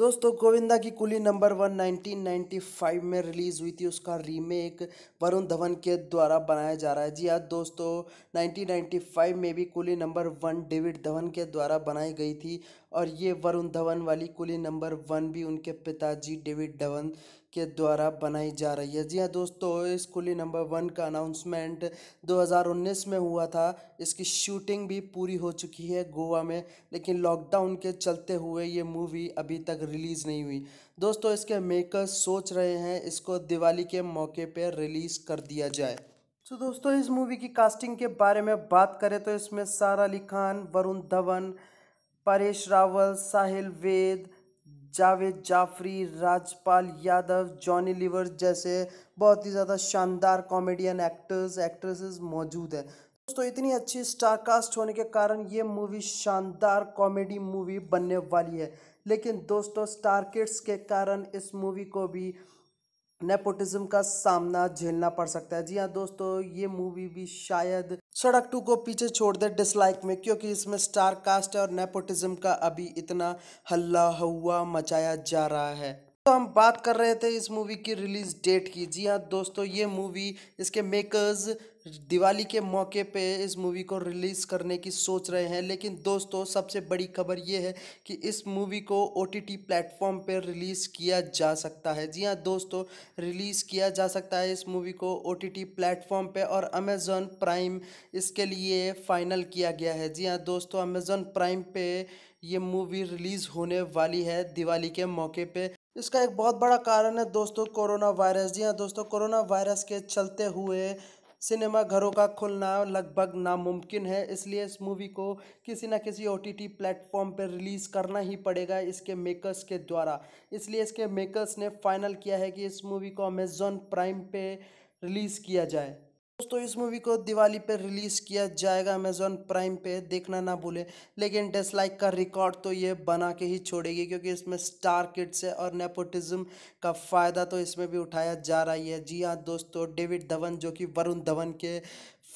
दोस्तों गोविंदा की कुली number one 1995 में रिलीज़ हुई थी उसका रीमेक वरुण धवन के द्वारा बनाया जा रहा है जी हाँ दोस्तों 1995 में भी Coolie number one David Dhawan के द्वारा बनाई गई थी और ये वरुण धवन वाली कुली नंबर वन भी उनके पिताजी डेविड धवन के द्वारा बनाई जा रही है जी हाँ दोस्तों स्कूली नंबर वन का अनाउंसमेंट 2019 में हुआ था इसकी शूटिंग भी पूरी हो चुकी है गोवा में लेकिन लॉकडाउन के चलते हुए ये मूवी अभी तक रिलीज़ नहीं हुई दोस्तों इसके मेकर्स सोच रहे हैं इसको दिवाली के मौके पर रिलीज़ कर दिया जाए तो दोस्तों इस मूवी की कास्टिंग के बारे में बात करें तो इसमें सारा अली खान वरुण धवन परेश रावल साहिल वेद जावेद जाफरी राजपाल यादव जॉनी लिवर जैसे बहुत ही ज़्यादा शानदार कॉमेडियन एक्टर्स एक्ट्रेसेस मौजूद हैं दोस्तों इतनी अच्छी स्टार कास्ट होने के कारण ये मूवी शानदार कॉमेडी मूवी बनने वाली है लेकिन दोस्तों स्टार किड्स के कारण इस मूवी को भी नेपोटिज्म का सामना झेलना पड़ सकता है जी हाँ दोस्तों ये मूवी भी शायद सड़क टू को पीछे छोड़ दे डिसलाइक में क्योंकि इसमें स्टार कास्ट है और नेपोटिज्म का अभी इतना हल्ला हुआ मचाया जा रहा है दोस्तों हम बात कर रहे थे इस मूवी की रिलीज़ डेट की जी हाँ दोस्तों ये मूवी इसके मेकर्स दिवाली के मौके पे इस मूवी को रिलीज़ करने की सोच रहे हैं लेकिन दोस्तों सबसे बड़ी खबर ये है कि इस मूवी को ओ टी टी प्लेटफॉर्म पर रिलीज़ किया जा सकता है जी हाँ दोस्तों रिलीज़ किया जा सकता है इस मूवी को ओ टी टी प्लेटफॉर्म पर और अमेज़ॉन प्राइम इसके लिए फ़ाइनल किया गया है जी हाँ दोस्तों अमेजन प्राइम पे ये मूवी रिलीज़ होने वाली है दिवाली के मौके पे इसका एक बहुत बड़ा कारण है दोस्तों कोरोना वायरस जी हाँ दोस्तों कोरोना वायरस के चलते हुए सिनेमा घरों का खुलना लगभग नामुमकिन है इसलिए इस मूवी को किसी ना किसी ओ टी टी प्लेटफॉर्म पर रिलीज़ करना ही पड़ेगा इसके मेकर्स के द्वारा इसलिए इसके मेकर्स ने फाइनल किया है कि इस मूवी को अमेज़ॉन प्राइम पे रिलीज़ किया जाए दोस्तों इस मूवी को दिवाली पर रिलीज़ किया जाएगा अमेजोन प्राइम पे देखना ना भूलें लेकिन डिसलाइक का रिकॉर्ड तो ये बना के ही छोड़ेगी क्योंकि इसमें स्टार किड्स है और नेपोटिज्म का फ़ायदा तो इसमें भी उठाया जा रहा है जी हाँ दोस्तों डेविड धवन जो कि वरुण धवन के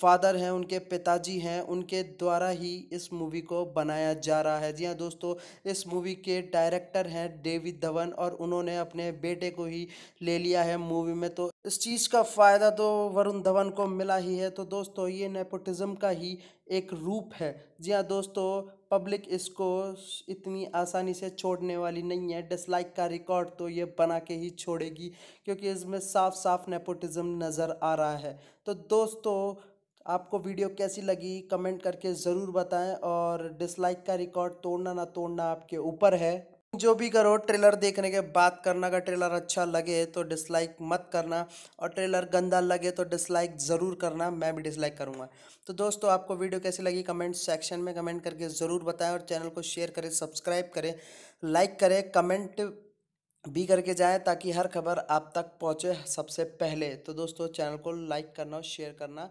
फादर हैं उनके पिताजी हैं उनके द्वारा ही इस मूवी को बनाया जा रहा है जी हाँ दोस्तों इस मूवी के डायरेक्टर हैं डेविड धवन और उन्होंने अपने बेटे को ही ले लिया है मूवी में तो इस चीज़ का फ़ायदा तो वरुण धवन को मिला ही है तो दोस्तों ये नेपोटिज़म का ही एक रूप है जी हाँ दोस्तों पब्लिक इसको इतनी आसानी से छोड़ने वाली नहीं है डिसलाइक का रिकॉर्ड तो ये बना के ही छोड़ेगी क्योंकि इसमें साफ साफ नेपोटिज़म नज़र आ रहा है तो दोस्तों आपको वीडियो कैसी लगी कमेंट करके ज़रूर बताएं और डिसलाइक का रिकॉर्ड तोड़ना ना तोड़ना आपके ऊपर है जो भी करो ट्रेलर देखने के बाद करना का ट्रेलर अच्छा लगे तो डिसलाइक मत करना और ट्रेलर गंदा लगे तो डिसलाइक ज़रूर करना मैं भी डिसलाइक करूँगा तो दोस्तों आपको वीडियो कैसी लगी कमेंट सेक्शन में कमेंट करके ज़रूर बताएं और चैनल को शेयर करें सब्सक्राइब करें लाइक करें कमेंट भी करके जाएँ ताकि हर खबर आप तक पहुँचे सबसे पहले तो दोस्तों चैनल को लाइक करना और शेयर करना